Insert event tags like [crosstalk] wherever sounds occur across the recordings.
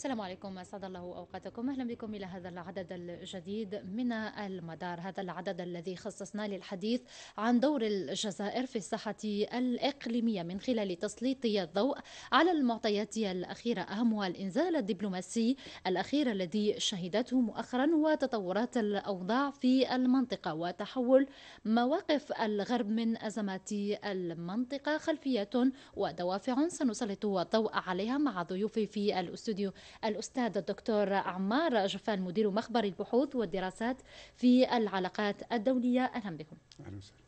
السلام عليكم اسعد الله اوقاتكم اهلا بكم الى هذا العدد الجديد من المدار هذا العدد الذي خصصنا للحديث عن دور الجزائر في الساحه الاقليميه من خلال تسليط الضوء على المعطيات الاخيره اهمها الانزال الدبلوماسي الاخير الذي شهدته مؤخرا وتطورات الاوضاع في المنطقه وتحول مواقف الغرب من ازمات المنطقه خلفيه ودوافع سنسلط الضوء عليها مع ضيوفي في الاستوديو الأستاذ الدكتور عمار جفان مدير مخبر البحوث والدراسات في العلاقات الدولية أهلا بكم أهلا وسهلا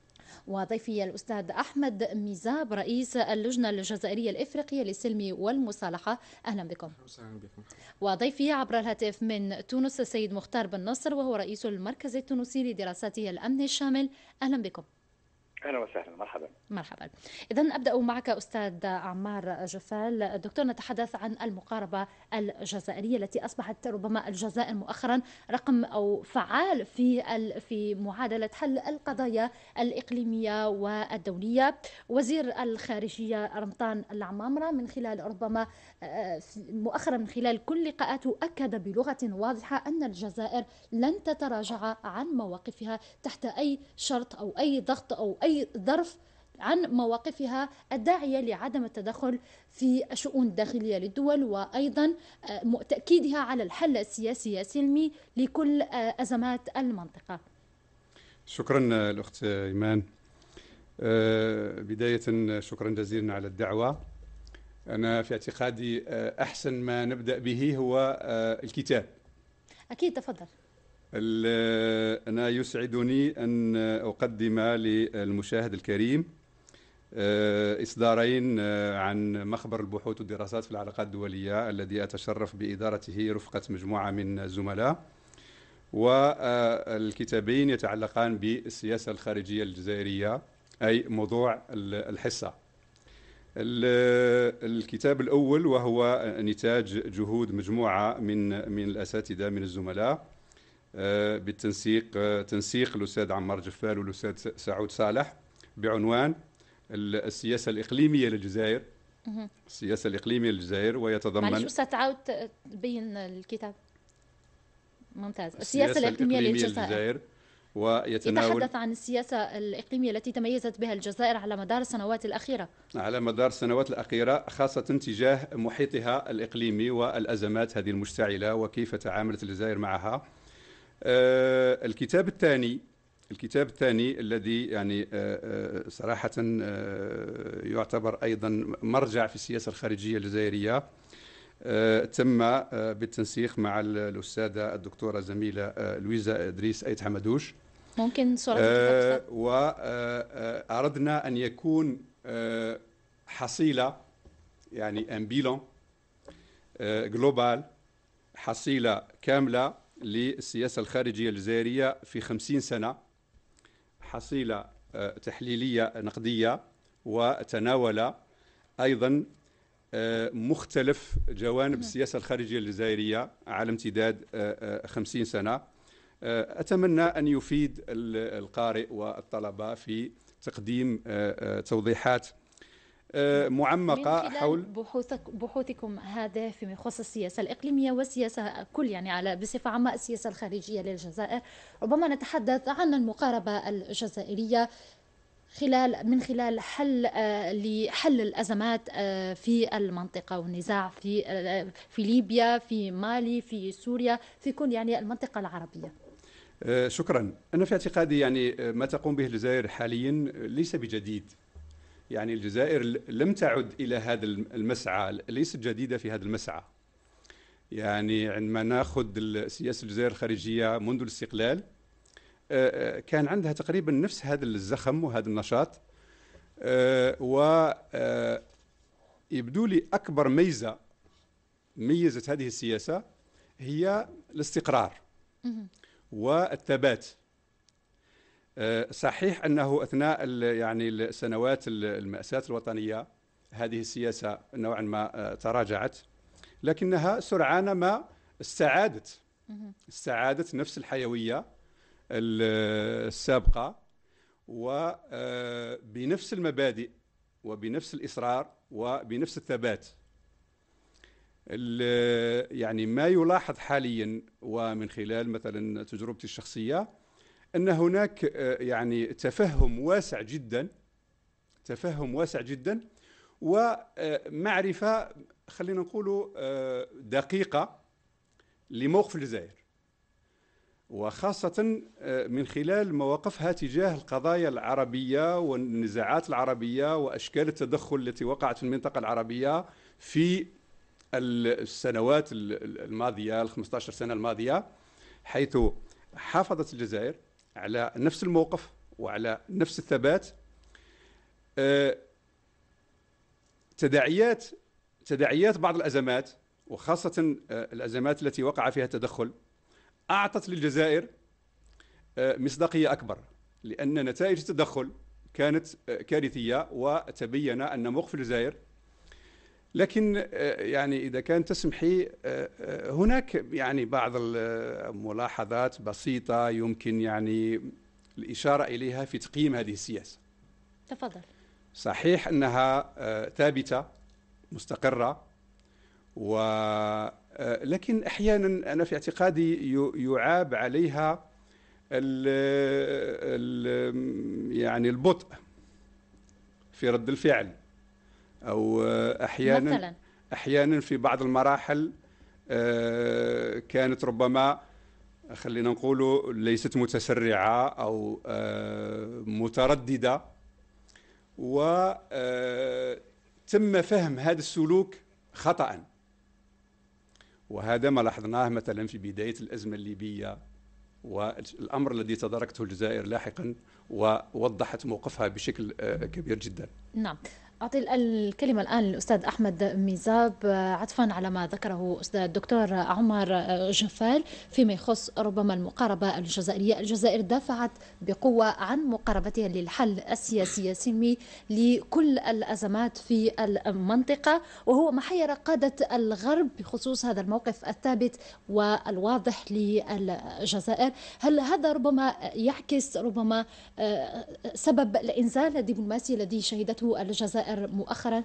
وضيفي الأستاذ أحمد ميزاب رئيس اللجنة الجزائرية الإفريقية للسلم والمصالحة أهلا بكم أهلا بكم وضيفي عبر الهاتف من تونس السيد مختار بن نصر وهو رئيس المركز التونسي لدراسات الأمن الشامل أهلا بكم اهلا وسهلا مرحبا مرحبا اذا ابدا معك استاذ عمار جفال دكتور نتحدث عن المقاربه الجزائريه التي اصبحت ربما الجزائر مؤخرا رقم او فعال في في معادله حل القضايا الاقليميه والدوليه وزير الخارجيه رمضان العمامره من خلال ربما آه، مؤخرا من خلال كل لقاءاته اكد بلغه واضحه ان الجزائر لن تتراجع عن مواقفها تحت اي شرط او اي ضغط او اي أي ظرف عن مواقفها الداعية لعدم التدخل في الشؤون الداخلية للدول وأيضا آه، تأكيدها على الحل السياسي السلمي لكل آه، أزمات المنطقة شكرا آه، الأخت إيمان بداية شكرا جزيلا على الدعوة أنا في اعتقادي أحسن ما نبدأ به هو الكتاب أكيد تفضل أنا يسعدني أن أقدم للمشاهد الكريم آه، إصدارين آه، عن مخبر البحوث والدراسات في العلاقات الدولية الذي أتشرف بإدارته رفقة مجموعة من الزملاء والكتابين يتعلقان بالسياسة الخارجية الجزائرية أي موضوع الحصة الكتاب الأول وهو نتاج جهود مجموعة من من الأساتذة من الزملاء آه، بالتنسيق آه، تنسيق الاستاذ عمار جفال والاستاذ سعود صالح بعنوان السياسه الاقليميه للجزائر السياسه الاقليميه للجزائر ويتضمن معلش ستعاود تبين الكتاب ممتاز السياسه الاقليميه, الإقليمية للجزائر ويتناول يتحدث عن السياسة الإقليمية التي تميزت بها الجزائر على مدار السنوات الأخيرة على مدار السنوات الأخيرة خاصة تجاه محيطها الإقليمي والأزمات هذه المشتعلة وكيف تعاملت الجزائر معها آه، الكتاب الثاني الكتاب الثاني الذي يعني آه، آه، صراحة يعتبر أيضا مرجع في السياسة الخارجية الجزائرية تم بالتنسيق مع الأستاذة الدكتورة زميلة لويزا إدريس أيت حمدوش ممكن صورة وأردنا أن يكون حصيلة يعني أن بيلون جلوبال حصيلة كاملة للسياسة الخارجية الجزائرية في خمسين سنة حصيلة آه، تحليلية نقدية وتناول أيضا آه، مختلف جوانب السياسة الخارجية الجزائرية على امتداد آه، خمسين سنة أتمنى أن يفيد القارئ والطلبة في تقديم توضيحات آه، معمقة حول بحوثك بحوثكم فيما يخص السياسة الإقليمية والسياسة كل يعني على بصفة عامة السياسة الخارجية للجزائر ربما نتحدث عن المقاربة الجزائرية خلال من خلال حل آه، لحل الازمات آه، في المنطقه والنزاع في في ليبيا في مالي في سوريا في كل يعني المنطقه العربيه شكرا انا في اعتقادي يعني ما تقوم به الجزائر حاليا ليس بجديد يعني الجزائر لم تعد إلى هذا المسعى ليست جديدة في هذا المسعى يعني عندما ناخذ سياسة الجزائر الخارجية منذ الاستقلال آه، آه، كان عندها تقريبا نفس هذا الزخم وهذا النشاط آه، و يبدو لي أكبر ميزة ميزت هذه السياسة هي الاستقرار والثبات آه، صحيح انه اثناء يعني السنوات الماساه الوطنيه هذه السياسه نوعا ما آه، تراجعت لكنها سرعان ما استعادت استعادت نفس الحيويه السابقه وبنفس آه، المبادئ وبنفس الاصرار وبنفس الثبات يعني ما يلاحظ حاليا ومن خلال مثلا تجربتي الشخصيه ان هناك آه، يعني تفهم واسع جدا تفهم واسع جدا ومعرفه آه، خلينا نقول آه، دقيقه لموقف الجزائر وخاصة من خلال مواقفها تجاه القضايا العربية والنزاعات العربية وأشكال التدخل التي وقعت في المنطقة العربية في السنوات الماضية ال 15 سنة الماضية حيث حافظت الجزائر على نفس الموقف وعلى نفس الثبات آه، تداعيات تداعيات بعض الازمات وخاصه آه، الازمات التي وقع فيها التدخل اعطت للجزائر آه، مصداقيه اكبر لان نتائج التدخل كانت كارثيه وتبين ان موقف الجزائر لكن آه، يعني إذا كان تسمحي آه، آه، هناك يعني بعض الملاحظات بسيطة يمكن يعني الإشارة إليها في تقييم هذه السياسة تفضل صحيح أنها ثابتة مستقرة و لكن أحيانا أنا في اعتقادي يعاب عليها ال ال يعني البطء في رد الفعل أو آه، أحيانا مثلا. أحيانا في بعض المراحل آه، كانت ربما خلينا نقول ليست متسرعة أو آه، مترددة و تم فهم هذا السلوك خطأ وهذا ما لاحظناه مثلا في بداية الأزمة الليبية والأمر الذي تداركته الجزائر لاحقا ووضحت موقفها بشكل كبير جدا نعم أعطي الكلمة الآن للأستاذ أحمد ميزاب آه، عطفا على ما ذكره أستاذ الدكتور عمر آه، جفال فيما يخص ربما المقاربة الجزائرية الجزائر دافعت بقوة عن مقاربتها للحل السياسي السلمي لكل الأزمات في المنطقة وهو ما حير قادة الغرب بخصوص هذا الموقف الثابت والواضح للجزائر هل هذا ربما يعكس ربما آه، سبب الإنزال الدبلوماسي الذي شهدته الجزائر مؤخرا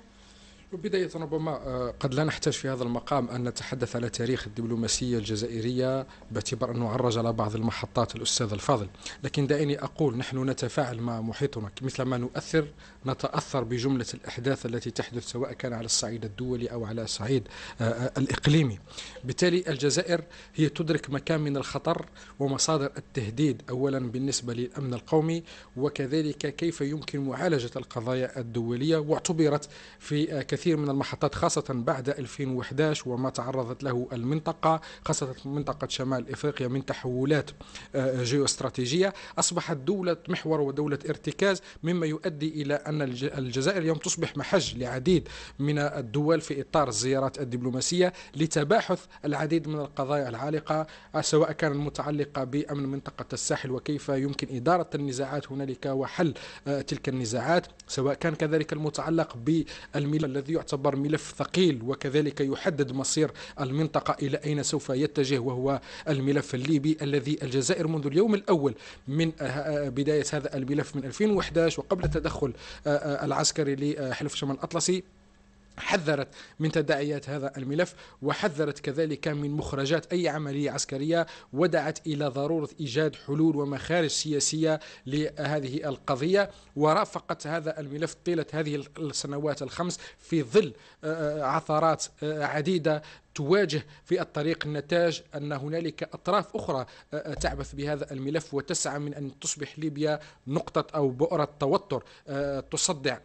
بداية ربما آه، قد لا نحتاج في هذا المقام أن نتحدث على تاريخ الدبلوماسية الجزائرية باعتبار أنه عرج على بعض المحطات الأستاذ الفاضل لكن دائني أقول نحن نتفاعل مع محيطنا مثلما نؤثر نتأثر بجملة الأحداث التي تحدث سواء كان على الصعيد الدولي أو على الصعيد آه، آه، الإقليمي بالتالي الجزائر هي تدرك مكان من الخطر ومصادر التهديد أولا بالنسبة للأمن القومي وكذلك كيف يمكن معالجة القضايا الدولية واعتبرت في كثير الكثير من المحطات خاصة بعد 2011 وما تعرضت له المنطقة خاصة منطقة شمال إفريقيا من تحولات آه، جيوستراتيجية أصبحت دولة محور ودولة ارتكاز مما يؤدي إلى أن الجزائر اليوم تصبح محج لعديد من الدول في إطار الزيارات الدبلوماسية لتباحث العديد من القضايا العالقة سواء كان متعلقة بأمن منطقة الساحل وكيف يمكن إدارة النزاعات هنالك وحل آه، تلك النزاعات سواء كان كذلك المتعلق بالميل الذي الذي يعتبر ملف ثقيل وكذلك يحدد مصير المنطقة إلى أين سوف يتجه وهو الملف الليبي الذي الجزائر منذ اليوم الأول من آه، آه، بداية هذا الملف من 2011 وقبل تدخل آه، العسكري لحلف شمال الأطلسي حذرت من تداعيات هذا الملف وحذرت كذلك من مخرجات اي عمليه عسكريه ودعت الى ضروره ايجاد حلول ومخارج سياسيه لهذه القضيه ورافقت هذا الملف طيله هذه السنوات الخمس في ظل آه، آه، عثرات آه، عديده تواجه في الطريق النتاج أن هنالك أطراف أخرى آه، آه، تعبث بهذا الملف وتسعى من أن تصبح ليبيا نقطة أو بؤرة توتر آه، تصدع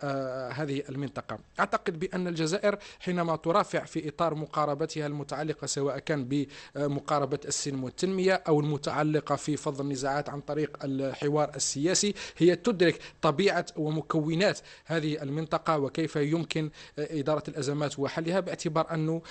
هذه المنطقة أعتقد بأن الجزائر حينما ترافع في إطار مقاربتها المتعلقة سواء كان بمقاربة السلم والتنمية أو المتعلقة في فض النزاعات عن طريق الحوار السياسي هي تدرك طبيعة ومكونات هذه المنطقة وكيف يمكن إدارة الأزمات وحلها باعتبار أنه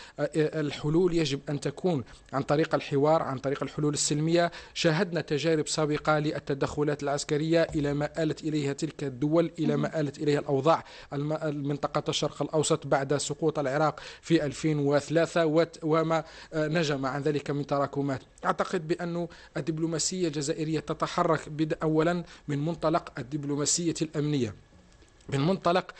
الحلول يجب أن تكون عن طريق الحوار عن طريق الحلول السلمية شاهدنا تجارب سابقة للتدخلات العسكرية إلى ما آلت إليها تلك الدول إلى ما آلت إليها الأوضاع المنطقة الشرق الأوسط بعد سقوط العراق في 2003 وما آه، نجم عن ذلك من تراكمات أعتقد بأن الدبلوماسية الجزائرية تتحرك بدء أولا من منطلق الدبلوماسية الأمنية من منطلق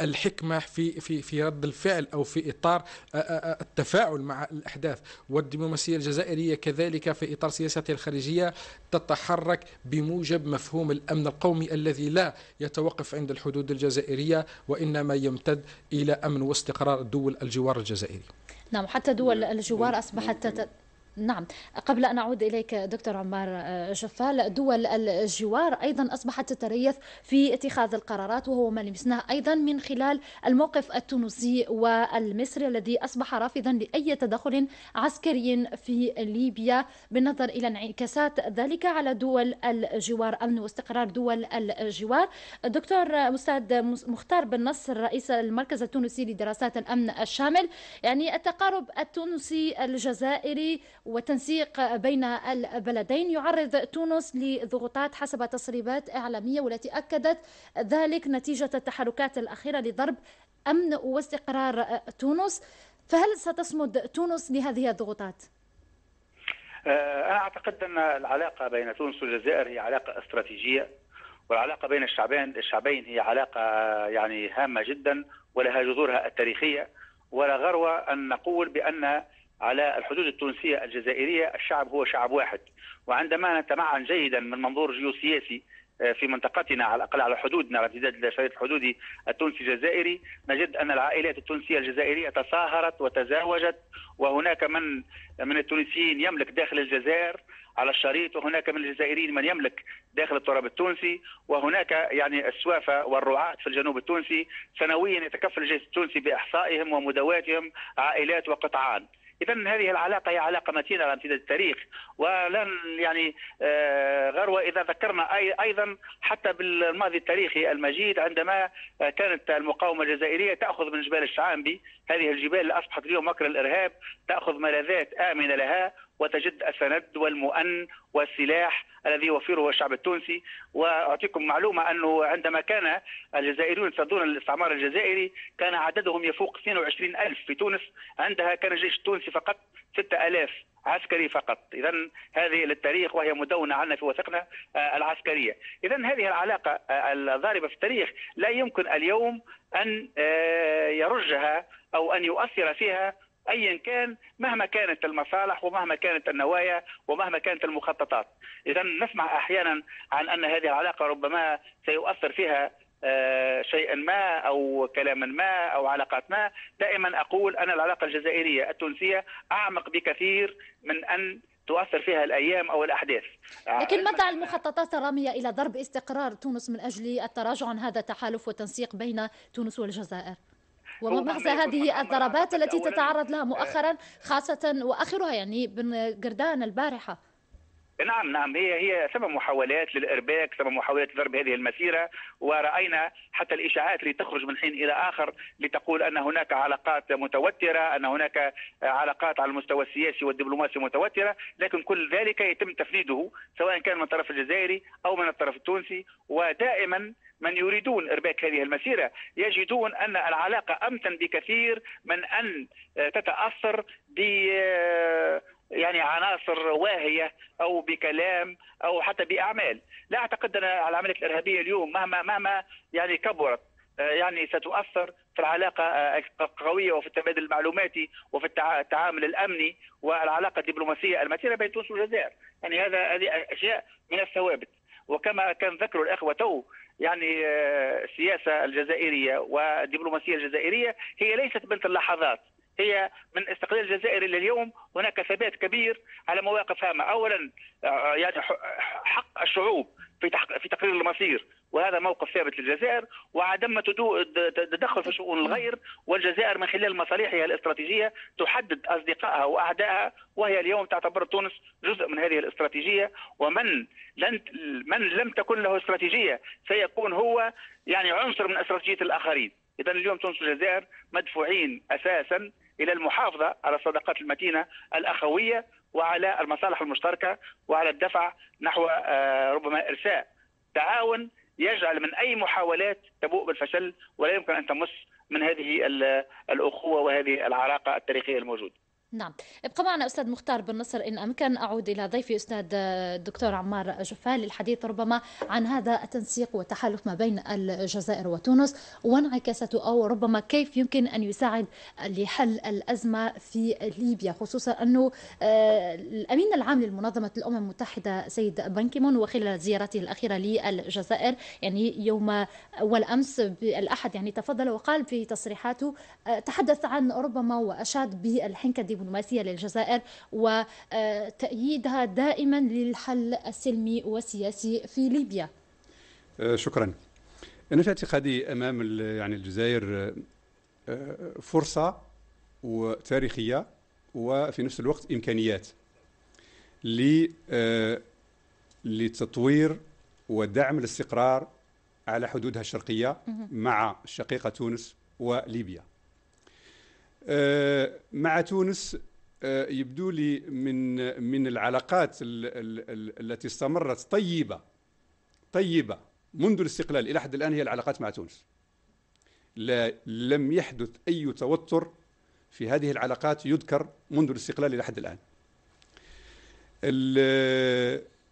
الحكمة في في في رد الفعل أو في إطار آه، آه، آه، التفاعل مع الأحداث والدبلوماسية الجزائرية كذلك في إطار سياستها الخارجية تتحرك بموجب مفهوم الأمن القومي الذي لا يتوقف عند الحدود الجزائرية وإنما يمتد إلى أمن واستقرار دول الجوار الجزائري نعم حتى دول الجوار أصبحت نعم قبل أن أعود إليك دكتور عمار جفال آه، دول الجوار أيضا أصبحت تتريث في اتخاذ القرارات وهو ما لمسناه أيضا من خلال الموقف التونسي والمصري الذي أصبح رافضا لأي تدخل عسكري في ليبيا بالنظر إلى انعكاسات ذلك على دول الجوار أمن واستقرار دول الجوار دكتور أستاذ مختار بن نصر رئيس المركز التونسي لدراسات الأمن الشامل يعني التقارب التونسي الجزائري وتنسيق بين البلدين يعرض تونس لضغوطات حسب تصريبات إعلامية والتي أكدت ذلك نتيجة التحركات الأخيرة لضرب أمن واستقرار تونس فهل ستصمد تونس لهذه الضغوطات؟ أه، أنا أعتقد أن العلاقة بين تونس والجزائر هي علاقة استراتيجية والعلاقة بين الشعبين الشعبين هي علاقة يعني هامة جدا ولها جذورها التاريخية ولا غروة أن نقول بأن على الحدود التونسية الجزائرية الشعب هو شعب واحد وعندما نتمعن جيدا من منظور جيوسياسي آه، في منطقتنا على الاقل على حدودنا على امتداد الشريط الحدودي التونسي الجزائري نجد ان العائلات التونسيه الجزائريه تصاهرت وتزاوجت وهناك من من التونسيين يملك داخل الجزائر على الشريط وهناك من الجزائريين من يملك داخل التراب التونسي وهناك يعني السوافه والرعاة في الجنوب التونسي سنويا يتكفل الجيش التونسي باحصائهم ومداواتهم عائلات وقطعان اذا هذه العلاقه هي علاقه متينه على امتداد التاريخ ولن يعني غروه آه، اذا ذكرنا ايضا حتى بالماضي التاريخي المجيد عندما آه، كانت المقاومه الجزائريه تاخذ من جبال الشعامبي هذه الجبال اللي اصبحت اليوم مكر الارهاب تاخذ ملاذات امنه لها وتجد السند والمؤن والسلاح الذي يوفره الشعب التونسي واعطيكم معلومه انه عندما كان الجزائريون يصدون الاستعمار الجزائري كان عددهم يفوق 22 ألف في تونس عندها كان الجيش التونسي فقط 6000 عسكري فقط اذا هذه للتاريخ وهي مدونه عنا في وثقنا آه، العسكريه اذا هذه العلاقه آه، الضاربه في التاريخ لا يمكن اليوم ان آه، يرجها او ان يؤثر فيها ايا كان مهما كانت المصالح ومهما كانت النوايا ومهما كانت المخططات اذا نسمع احيانا عن ان هذه العلاقه ربما سيؤثر فيها آه، شيئا ما او كلاما ما او علاقات ما دائما اقول ان العلاقه الجزائريه التونسيه اعمق بكثير من ان تؤثر فيها الايام او الاحداث لكن آه، متى المخططات الراميه الى ضرب استقرار تونس من اجل التراجع عن هذا التحالف والتنسيق بين تونس والجزائر وما مغزى هذه الضربات التي تتعرض لها مؤخرا آه. خاصة وآخرها يعني بن قردان البارحة نعم نعم هي هي ثم محاولات للارباك ثم محاولات ضرب هذه المسيره وراينا حتى الاشاعات اللي تخرج من حين الى اخر لتقول ان هناك علاقات متوتره ان هناك علاقات على المستوى السياسي والدبلوماسي متوتره لكن كل ذلك يتم تفنيده سواء كان من الطرف الجزائري او من الطرف التونسي ودائما من يريدون ارباك هذه المسيره يجدون ان العلاقه امتن بكثير من ان تتاثر ب يعني عناصر واهيه او بكلام او حتى باعمال، لا اعتقد ان العمليات الارهابيه اليوم مهما مهما يعني كبرت آه، يعني ستؤثر في العلاقه آه، القويه وفي التبادل المعلوماتي وفي التعامل الامني والعلاقه الدبلوماسيه المسيره بين تونس والجزائر، يعني هذا هذه اشياء من الثوابت وكما كان ذكر الاخوه تو يعني آه، السياسه الجزائريه والدبلوماسيه الجزائريه هي ليست بنت اللحظات هي من استقلال الجزائر الى اليوم هناك ثبات كبير على مواقف هامه، اولا آه، يعني حق الشعوب في في تقرير المصير وهذا موقف ثابت للجزائر وعدم التدخل في شؤون الغير والجزائر من خلال مصالحها الاستراتيجيه تحدد اصدقائها واعدائها وهي اليوم تعتبر تونس جزء من هذه الاستراتيجيه ومن لن من لم تكن له استراتيجيه سيكون هو يعني عنصر من استراتيجيه الاخرين اذا اليوم تونس والجزائر مدفوعين اساسا الى المحافظه على صداقات المدينه الاخويه وعلى المصالح المشتركه وعلى الدفع نحو آه، ربما ارساء تعاون يجعل من اي محاولات تبوء بالفشل ولا يمكن ان تمس من هذه الاخوه وهذه العلاقه التاريخيه الموجوده. نعم ابقى معنا استاذ مختار بن نصر ان امكن اعود الى ضيفي استاذ الدكتور عمار جفال للحديث ربما عن هذا التنسيق والتحالف ما بين الجزائر وتونس وانعكاسته او ربما كيف يمكن ان يساعد لحل الازمه في ليبيا خصوصا انه آه، الامين العام لمنظمه الامم المتحده سيد بنكيمون وخلال زيارته الاخيره للجزائر يعني يوم والامس الاحد يعني تفضل وقال في تصريحاته آه، تحدث عن ربما واشاد بالحنكه الدبلوماسيه للجزائر وتأييدها دائما للحل السلمي والسياسي في ليبيا أه، شكرا أنا في اعتقادي أمام يعني الجزائر أه، فرصة وتاريخية وفي نفس الوقت إمكانيات أه، لتطوير ودعم الاستقرار على حدودها الشرقية مع الشقيقه تونس وليبيا مع تونس آه، يبدو لي من من العلاقات التي استمرت طيبه طيبه منذ الاستقلال الى حد الان هي العلاقات مع تونس. لا لم يحدث اي توتر في هذه العلاقات يذكر منذ الاستقلال الى حد الان.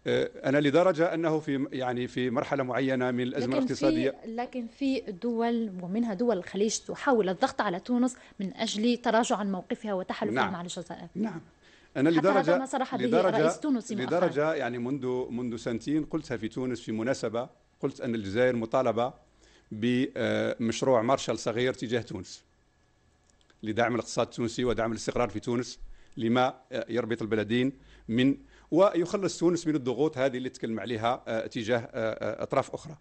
آه، انا لدرجه انه في يعني في مرحله معينه من الازمه لكن الاقتصاديه في لكن في دول ومنها دول الخليج تحاول الضغط على تونس من اجل تراجع عن موقفها وتحالفها نعم. مع الجزائر نعم انا لدرجه حتى هذا ما صرح به لدرجة رئيس تونسي لدرجه يعني منذ منذ سنتين قلتها في تونس في مناسبه قلت ان الجزائر مطالبه بمشروع مارشال صغير تجاه تونس لدعم الاقتصاد التونسي ودعم الاستقرار في تونس لما آه، يربط البلدين من ويخلص تونس من الضغوط هذه اللي تكلم عليها آه، تجاه آه، آه، أطراف أخرى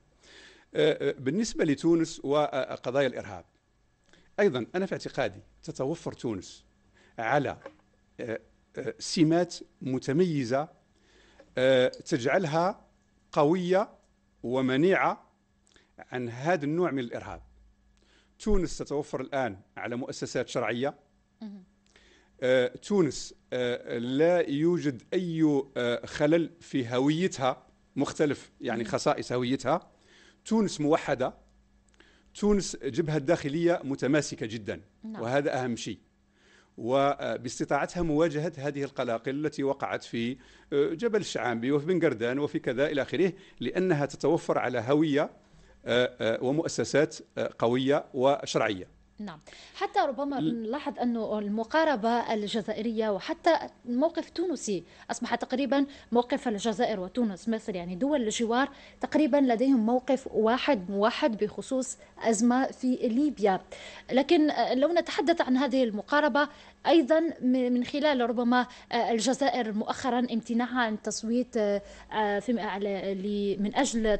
بالنسبة لتونس وقضايا الإرهاب أيضا أنا في اعتقادي تتوفر تونس على سمات متميزة تجعلها قوية ومنيعة عن هذا النوع من الإرهاب تونس تتوفر الآن على مؤسسات شرعية آه، تونس آه، لا يوجد أي آه، خلل في هويتها مختلف يعني خصائص هويتها تونس موحدة تونس جبهة الداخلية متماسكة جدا نعم. وهذا أهم شيء وباستطاعتها مواجهة هذه القلاقل التي وقعت في جبل الشعامبي وفي بن قردان وفي كذا إلى آخره لأنها تتوفر على هوية ومؤسسات قوية وشرعية نعم حتى ربما نلاحظ أنه المقاربة الجزائرية وحتى الموقف التونسي أصبح تقريبا موقف الجزائر وتونس مصر يعني دول الجوار تقريبا لديهم موقف واحد موحد بخصوص أزمة في ليبيا لكن لو نتحدث عن هذه المقاربة أيضا من خلال ربما الجزائر مؤخرا امتناعها عن التصويت آه، من أجل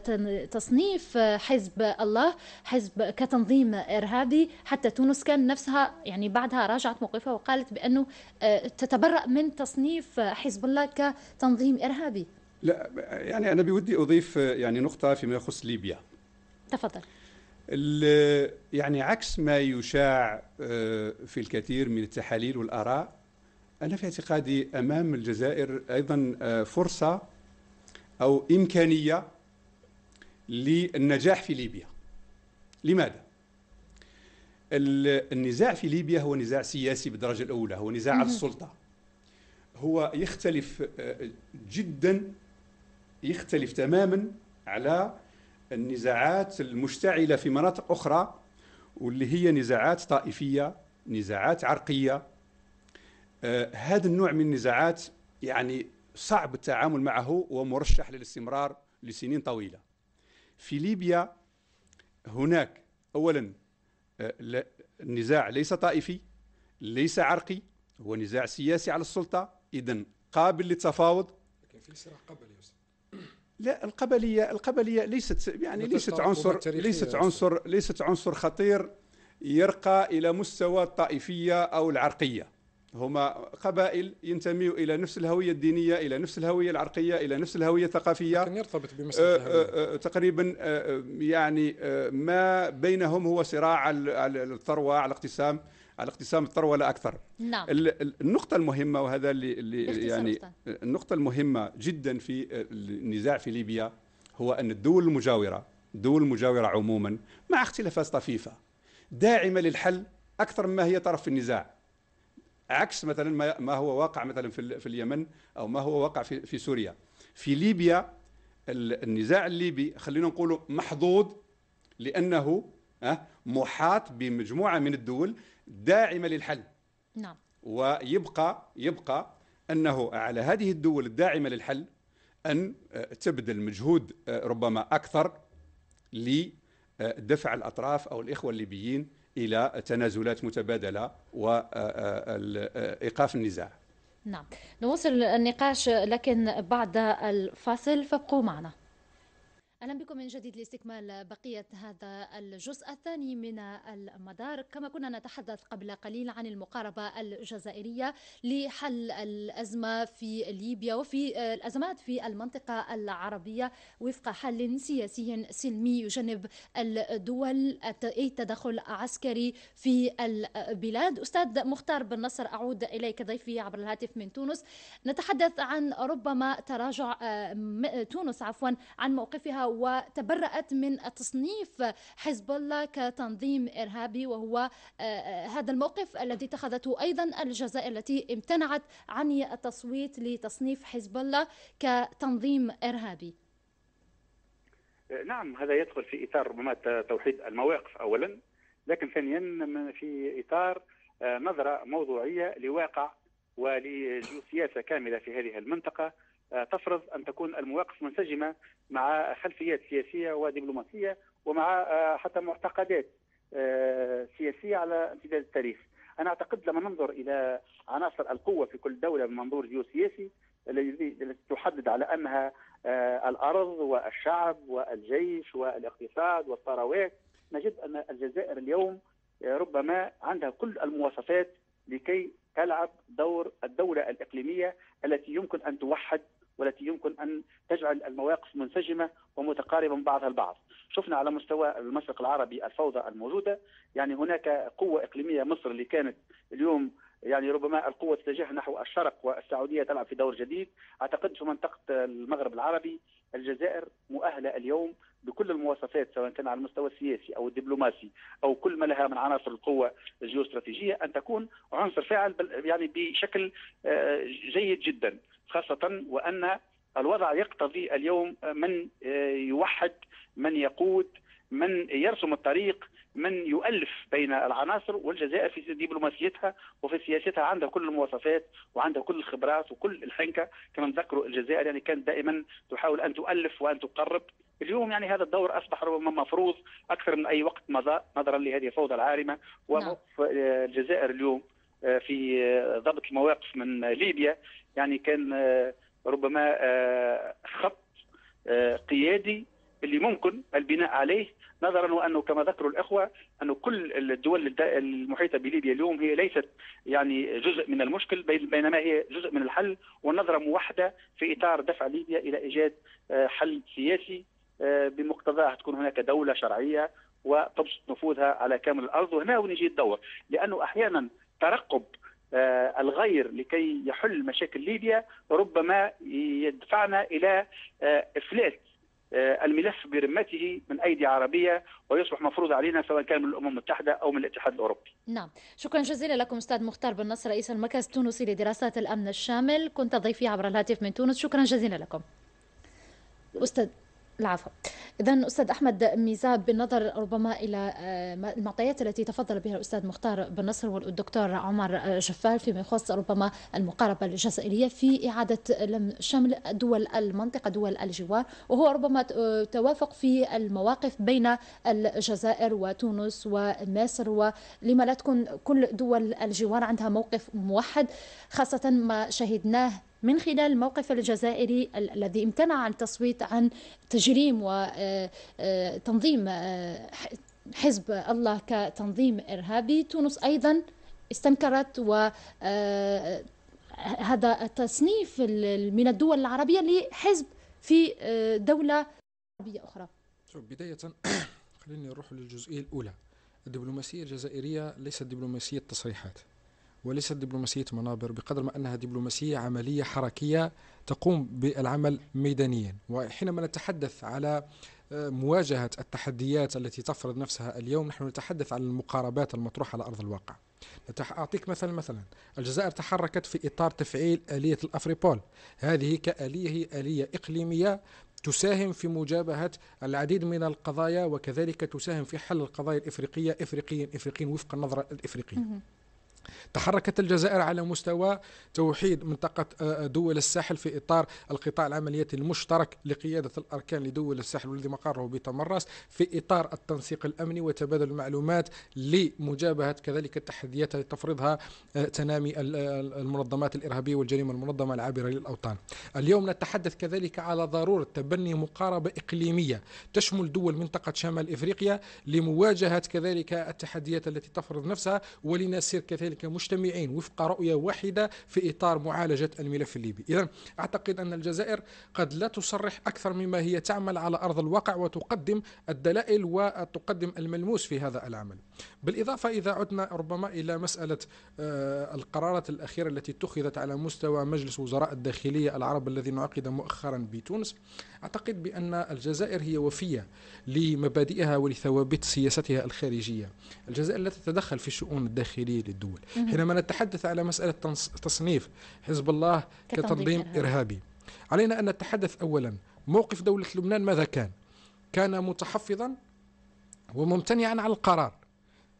تصنيف حزب الله حزب كتنظيم إرهابي حتى حتى تونس كان نفسها يعني بعدها راجعت موقفها وقالت بأنه آه، تتبرأ من تصنيف آه، حزب الله كتنظيم إرهابي لا يعني أنا بودي أضيف آه، يعني نقطة فيما يخص ليبيا تفضل يعني عكس ما يشاع في الكثير من التحاليل والآراء أنا في اعتقادي أمام الجزائر أيضا فرصة أو إمكانية للنجاح في ليبيا لماذا؟ النزاع في ليبيا هو نزاع سياسي بالدرجه الاولى هو نزاع على السلطه هو يختلف آه، جدا يختلف تماما على النزاعات المشتعله في مناطق اخرى واللي هي نزاعات طائفيه نزاعات عرقيه آه، هذا النوع من النزاعات يعني صعب التعامل معه ومرشح للاستمرار لسنين طويله في ليبيا هناك اولا أه، النزاع ليس طائفي ليس عرقي هو نزاع سياسي على السلطة إذا قابل للتفاوض لكن في صراع قبلي لا القبلية القبلية ليست يعني ليست عنصر ليست عنصر ليست عنصر خطير يرقى إلى مستوى الطائفية أو العرقية هما قبائل ينتميوا الى نفس الهويه الدينيه الى نفس الهويه العرقيه الى نفس الهويه الثقافيه لكن يرتبط بمساله أه، أه، أه، تقريبا يعني ما بينهم هو صراع على الثروه على الاقتسام على اقتسام الثروه لا اكثر نعم. النقطه المهمه وهذا اللي يعني النقطه المهمه جدا في النزاع في ليبيا هو ان الدول المجاوره الدول المجاوره عموما مع اختلافات طفيفه داعمه للحل اكثر مما هي طرف في النزاع عكس مثلا ما هو واقع مثلا في اليمن او ما هو واقع في, سوريا في ليبيا النزاع الليبي خلينا نقوله محظوظ لانه آه، محاط بمجموعه من الدول داعمه للحل نعم ويبقى يبقى انه على هذه الدول الداعمه للحل ان آه، تبذل مجهود آه، ربما اكثر لدفع الاطراف او الاخوه الليبيين الى تنازلات متبادله وايقاف آه، آه، آه، النزاع نعم نواصل النقاش لكن بعد الفاصل فابقوا معنا أهلا بكم من جديد لاستكمال بقية هذا الجزء الثاني من المدار كما كنا نتحدث قبل قليل عن المقاربة الجزائرية لحل الأزمة في ليبيا وفي الأزمات في المنطقة العربية وفق حل سياسي سلمي يجنب الدول أي تدخل عسكري في البلاد أستاذ مختار بن نصر أعود إليك ضيفي عبر الهاتف من تونس نتحدث عن ربما تراجع آه، تونس عفوا عن موقفها وتبرأت من تصنيف حزب الله كتنظيم إرهابي وهو آه، آه، هذا الموقف الذي اتخذته أيضا الجزائر التي امتنعت عن التصويت لتصنيف حزب الله كتنظيم إرهابي آه، نعم هذا يدخل في إطار ربما توحيد المواقف أولا لكن ثانيا في إطار نظرة موضوعية لواقع ولجيوسياسة كاملة في هذه المنطقة آه، تفرض ان تكون المواقف منسجمه مع خلفيات سياسيه ودبلوماسيه ومع آه، حتى معتقدات آه، سياسيه على امتداد التاريخ. انا اعتقد لما ننظر الى عناصر القوه في كل دوله من منظور جيوسياسي التي تحدد على انها الارض والشعب والجيش والاقتصاد والثروات نجد ان الجزائر اليوم ربما عندها كل المواصفات لكي تلعب دور الدوله الاقليميه التي يمكن ان توحد منسجمه ومتقاربه من بعضها البعض. شفنا على مستوى المشرق العربي الفوضى الموجوده يعني هناك قوه اقليميه مصر اللي كانت اليوم يعني ربما القوة تتجه نحو الشرق والسعودية تلعب في دور جديد أعتقد في منطقة المغرب العربي الجزائر مؤهلة اليوم بكل المواصفات سواء كان على المستوى السياسي أو الدبلوماسي أو كل ما لها من عناصر القوة الجيوستراتيجية أن تكون عنصر فاعل يعني بشكل آه، جيد جدا خاصة وأن الوضع يقتضي اليوم من آه، يوحد من يقود من يرسم الطريق من يؤلف بين العناصر والجزائر في دبلوماسيتها وفي سياستها عندها كل المواصفات وعندها كل الخبرات وكل الحنكه كما نذكر الجزائر يعني كانت دائما تحاول ان تؤلف وان تقرب اليوم يعني هذا الدور اصبح ربما مفروض اكثر من اي وقت مضى نظرا لهذه الفوضى العارمه نعم. وموقف آه، الجزائر اليوم آه، في ضبط المواقف من ليبيا يعني كان ربما آه، خط آه، قيادي اللي ممكن البناء عليه نظرا وانه كما ذكروا الاخوه انه كل الدول المحيطه بليبيا اليوم هي ليست يعني جزء من المشكل بينما هي جزء من الحل والنظره موحده في اطار دفع ليبيا الى ايجاد آه، حل سياسي بمقتضاه تكون هناك دوله شرعيه وتبسط نفوذها على كامل الارض وهنا ونجي الدور لانه احيانا ترقب آه، الغير لكي يحل مشاكل ليبيا ربما يدفعنا الى آه، افلات آه، الملف برمته من ايدي عربيه ويصبح مفروض علينا سواء كان من الامم المتحده او من الاتحاد الاوروبي. نعم، شكرا جزيلا لكم استاذ مختار بن نصر رئيس المركز التونسي لدراسات الامن الشامل، كنت ضيفي عبر الهاتف من تونس، شكرا جزيلا لكم. استاذ العفو اذا استاذ احمد ميزاب بالنظر ربما الى آه، المعطيات التي تفضل بها الاستاذ مختار بن نصر والدكتور عمر جفال فيما يخص ربما المقاربه الجزائريه في اعاده لم شمل دول المنطقه دول الجوار وهو ربما توافق في المواقف بين الجزائر وتونس ومصر ولما لا تكون كل دول الجوار عندها موقف موحد خاصه ما شهدناه من خلال الموقف الجزائري الذي امتنع عن التصويت عن تجريم وتنظيم آه، آه، آه، حزب الله كتنظيم إرهابي تونس أيضا استنكرت و هذا التصنيف من الدول العربية لحزب في دولة عربية أخرى شوف بداية [coughs] خليني نروح للجزئية الأولى الدبلوماسية الجزائرية ليست دبلوماسية تصريحات وليست دبلوماسية منابر بقدر ما أنها دبلوماسية عملية حركية تقوم بالعمل ميدانيا وحينما نتحدث على آه، مواجهة التحديات التي تفرض نفسها اليوم نحن نتحدث عن المقاربات المطروحة على أرض الواقع أعطيك مثلا مثلا الجزائر تحركت في إطار تفعيل آلية الأفريبول هذه كآلية هي آلية إقليمية تساهم في مجابهة العديد من القضايا وكذلك تساهم في حل القضايا الإفريقية إفريقيا إفريقيا وفق النظرة الإفريقية تحركت الجزائر على مستوى توحيد منطقة آه، آه، دول الساحل في إطار القطاع العملياتي المشترك لقيادة الأركان لدول الساحل والذي مقره بتمرس في إطار التنسيق الأمني وتبادل المعلومات لمجابهة كذلك التحديات التي تفرضها آه، تنامي المنظمات الإرهابية والجريمة المنظمة العابرة للأوطان اليوم نتحدث كذلك على ضرورة تبني مقاربة إقليمية تشمل دول منطقة شمال إفريقيا لمواجهة كذلك التحديات التي تفرض نفسها ولنسير كذلك ذلك مجتمعين وفق رؤية واحدة في إطار معالجة الملف الليبي إذا أعتقد أن الجزائر قد لا تصرح أكثر مما هي تعمل على أرض الواقع وتقدم الدلائل وتقدم الملموس في هذا العمل بالإضافة إذا عدنا ربما إلى مسألة آه، القرارات الأخيرة التي اتخذت على مستوى مجلس وزراء الداخلية العرب الذي انعقد مؤخرا بتونس أعتقد بأن الجزائر هي وفية لمبادئها ولثوابت سياستها الخارجية الجزائر لا تتدخل في الشؤون الداخلية للدول حينما نتحدث على مسألة تصنيف حزب الله كتنظيم إرهابي علينا أن نتحدث أولا موقف دولة لبنان ماذا كان؟ كان متحفظا وممتنعا عن القرار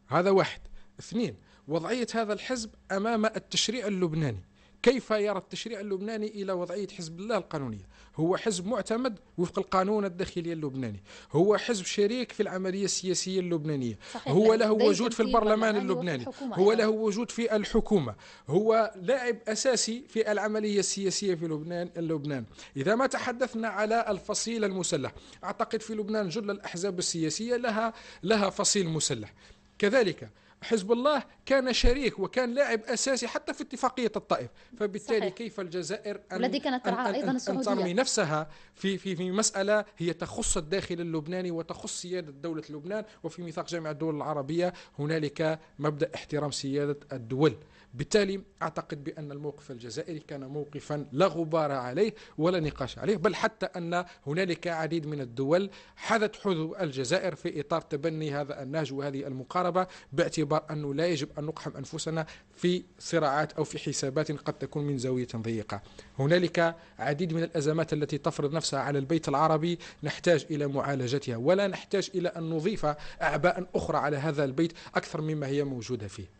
هذا واحد اثنين وضعية هذا الحزب أمام التشريع اللبناني كيف يرى التشريع اللبناني إلى وضعية حزب الله القانونية هو حزب معتمد وفق القانون الداخلي اللبناني هو حزب شريك في العملية السياسية اللبنانية صحيح. هو له وجود في البرلمان اللبناني هو له وجود في الحكومة هو لاعب أساسي في العملية السياسية في لبنان اللبنان إذا ما تحدثنا على الفصيل المسلح أعتقد في لبنان جل الأحزاب السياسية لها لها فصيل مسلح كذلك حزب الله كان شريك وكان لاعب اساسي حتى في اتفاقيه الطائف فبالتالي صحيح. كيف الجزائر أن والذي كانت ترعاه ايضا السعوديه أن ترمي نفسها في في في مساله هي تخص الداخل اللبناني وتخص سياده دوله لبنان وفي ميثاق جامعه الدول العربيه هنالك مبدا احترام سياده الدول بالتالي اعتقد بان الموقف الجزائري كان موقفا لا غبار عليه ولا نقاش عليه بل حتى ان هنالك عديد من الدول حذت حذو الجزائر في اطار تبني هذا النهج وهذه المقاربه باعتبار باعتبار أنه لا يجب أن نقحم أنفسنا في صراعات أو في حسابات قد تكون من زاوية ضيقة هنالك عديد من الأزمات التي تفرض نفسها على البيت العربي نحتاج إلى معالجتها ولا نحتاج إلى أن نضيف أعباء أخرى على هذا البيت أكثر مما هي موجودة فيه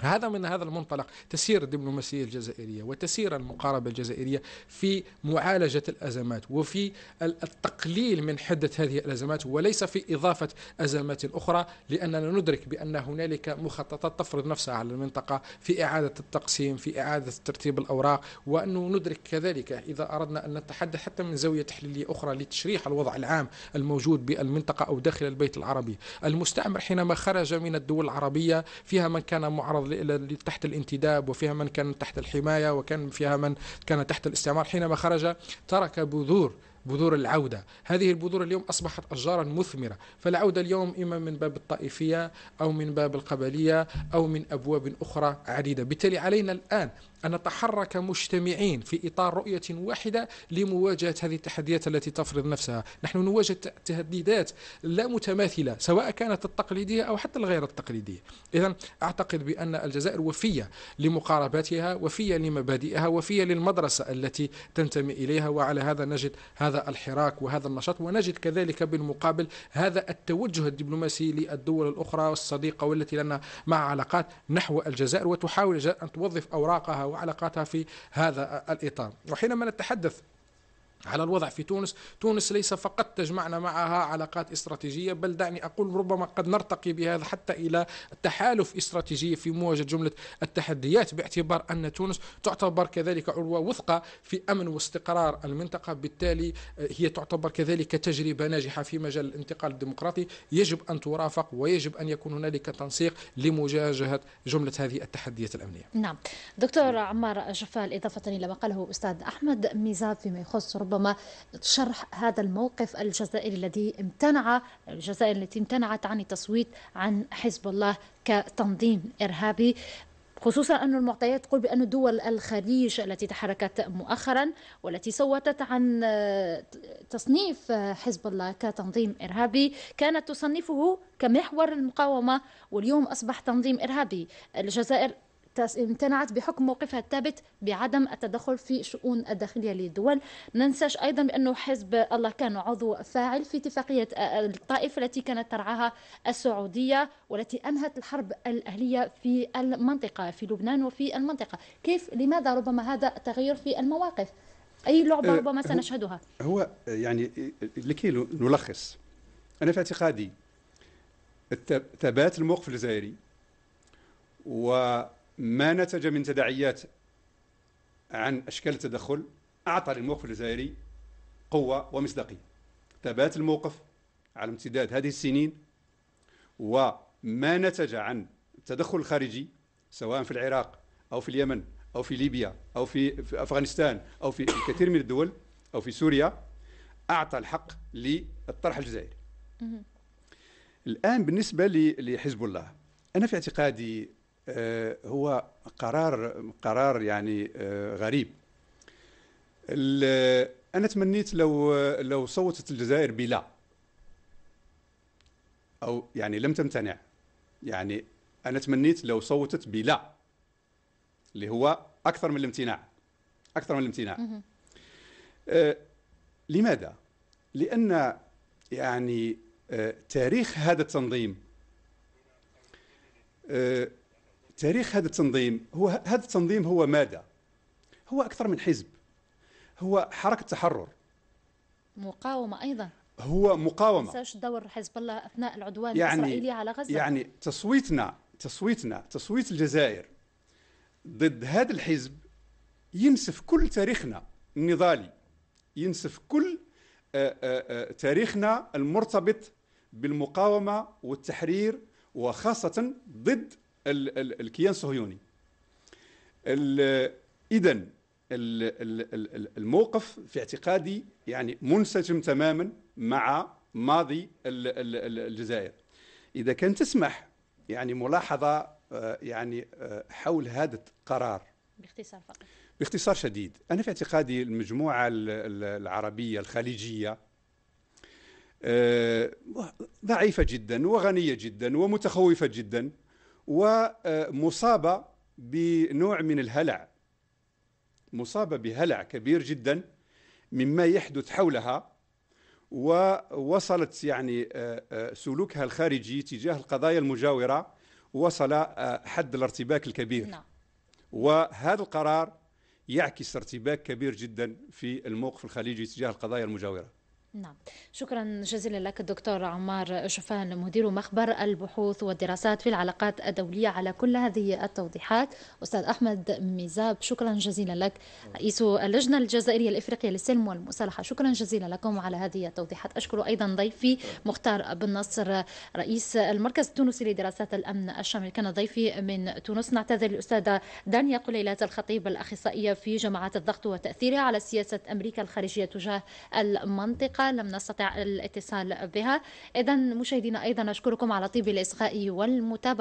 هذا من هذا المنطلق تسير الدبلوماسية الجزائرية وتسير المقاربة الجزائرية في معالجة الأزمات وفي التقليل من حدة هذه الأزمات وليس في إضافة أزمات أخرى لأننا ندرك بأن هنالك مخططات تفرض نفسها على المنطقة في إعادة التقسيم في إعادة ترتيب الأوراق وأنه ندرك كذلك إذا أردنا أن نتحدث حتى من زاوية تحليلية أخرى لتشريح الوضع العام الموجود بالمنطقة أو داخل البيت العربي المستعمر حينما خرج من الدول العربية فيها من كان معرض الأرض تحت الانتداب وفيها من كان تحت الحماية وكان فيها من كان تحت الاستعمار حينما خرج ترك بذور بذور العودة هذه البذور اليوم أصبحت أشجارا مثمرة فالعودة اليوم إما من باب الطائفية أو من باب القبلية أو من أبواب أخرى عديدة بالتالي علينا الآن أن نتحرك مجتمعين في إطار رؤية واحدة لمواجهة هذه التحديات التي تفرض نفسها نحن نواجه تهديدات لا متماثلة سواء كانت التقليدية أو حتى الغير التقليدية إذا أعتقد بأن الجزائر وفية لمقارباتها وفية لمبادئها وفية للمدرسة التي تنتمي إليها وعلى هذا نجد هذا هذا الحراك وهذا النشاط ونجد كذلك بالمقابل هذا التوجه الدبلوماسي للدول الأخرى الصديقة والتي لنا مع علاقات نحو الجزائر وتحاول أن توظف أوراقها وعلاقاتها في هذا الإطار وحينما نتحدث على الوضع في تونس تونس ليس فقط تجمعنا معها علاقات استراتيجية بل دعني أقول ربما قد نرتقي بهذا حتى إلى تحالف استراتيجي في مواجهة جملة التحديات باعتبار أن تونس تعتبر كذلك عروة وثقة في أمن واستقرار المنطقة بالتالي آه، هي تعتبر كذلك تجربة ناجحة في مجال الانتقال الديمقراطي يجب أن ترافق ويجب أن يكون هنالك تنسيق لمواجهة جملة هذه التحديات الأمنية نعم دكتور عمار جفال إضافة إلى ما قاله أستاذ أحمد ميزاب فيما يخص ربما ربما شرح هذا الموقف الجزائري الذي امتنع الجزائر التي امتنعت عن التصويت عن حزب الله كتنظيم إرهابي خصوصا أن المعطيات تقول بأن دول الخليج التي تحركت مؤخرا والتي صوتت عن آه، تصنيف آه، حزب الله كتنظيم إرهابي كانت تصنفه كمحور المقاومة واليوم أصبح تنظيم إرهابي الجزائر امتنعت بحكم موقفها الثابت بعدم التدخل في شؤون الداخلية للدول ننساش أيضا بأنه حزب الله كان عضو فاعل في اتفاقية آه، الطائف التي كانت ترعاها السعودية والتي أنهت الحرب الأهلية في المنطقة في لبنان وفي المنطقة كيف لماذا ربما هذا التغير في المواقف أي لعبة آه، ربما سنشهدها هو آه، يعني لكي نلخص أنا في اعتقادي ثبات الموقف الجزائري و ما نتج من تداعيات عن أشكال التدخل أعطى للموقف الجزائري قوة ومصداقية ثبات الموقف على امتداد هذه السنين وما نتج عن التدخل الخارجي سواء في العراق أو في اليمن أو في ليبيا أو في, في أفغانستان أو في الكثير من الدول أو في سوريا أعطى الحق للطرح الجزائري الآن بالنسبة لحزب الله أنا في اعتقادي آه، هو قرار قرار يعني آه، غريب آه، انا تمنيت لو لو صوتت الجزائر بلا او يعني لم تمتنع يعني انا تمنيت لو صوتت بلا اللي هو اكثر من الامتناع اكثر من الامتناع لماذا لان يعني تاريخ هذا التنظيم تاريخ هذا التنظيم هو هذا التنظيم هو ماذا؟ هو أكثر من حزب هو حركة تحرر مقاومة أيضا هو مقاومة ساش دور حزب الله أثناء العدوان يعني الإسرائيلي على غزة يعني تصويتنا تصويتنا تصويت الجزائر ضد هذا الحزب ينسف كل تاريخنا النضالي ينسف كل آه، آه، آه، تاريخنا المرتبط بالمقاومة والتحرير وخاصة ضد الكيان الصهيوني اذا الموقف في اعتقادي يعني منسجم تماما مع ماضي الجزائر اذا كان تسمح يعني ملاحظه آه، يعني آه، حول هذا القرار باختصار فقط باختصار شديد انا في اعتقادي المجموعه العربيه الخليجيه آه، ضعيفه جدا وغنيه جدا ومتخوفه جدا ومصابة بنوع من الهلع مصابة بهلع كبير جدا مما يحدث حولها ووصلت يعني آه، آه، سلوكها الخارجي تجاه القضايا المجاورة وصل آه، حد الارتباك الكبير نعم. وهذا القرار يعكس ارتباك كبير جدا في الموقف الخليجي تجاه القضايا المجاوره نعم شكرا جزيلا لك الدكتور عمار شوفان مدير مخبر البحوث والدراسات في العلاقات الدولية على كل هذه التوضيحات أستاذ أحمد ميزاب شكرا جزيلا لك رئيس اللجنة الجزائرية الإفريقية للسلم والمصالحة شكرا جزيلا لكم على هذه التوضيحات أشكر أيضا ضيفي مختار بن نصر رئيس المركز التونسي لدراسات الأمن الشامل كان ضيفي من تونس نعتذر الأستاذة دانيا قليلات الخطيب الأخصائية في جماعات الضغط وتأثيرها على سياسة أمريكا الخارجية تجاه المنطقة الحلقة لم نستطع الاتصال بها إذا مشاهدينا أيضا نشكركم على طيب الإصغاء والمتابعة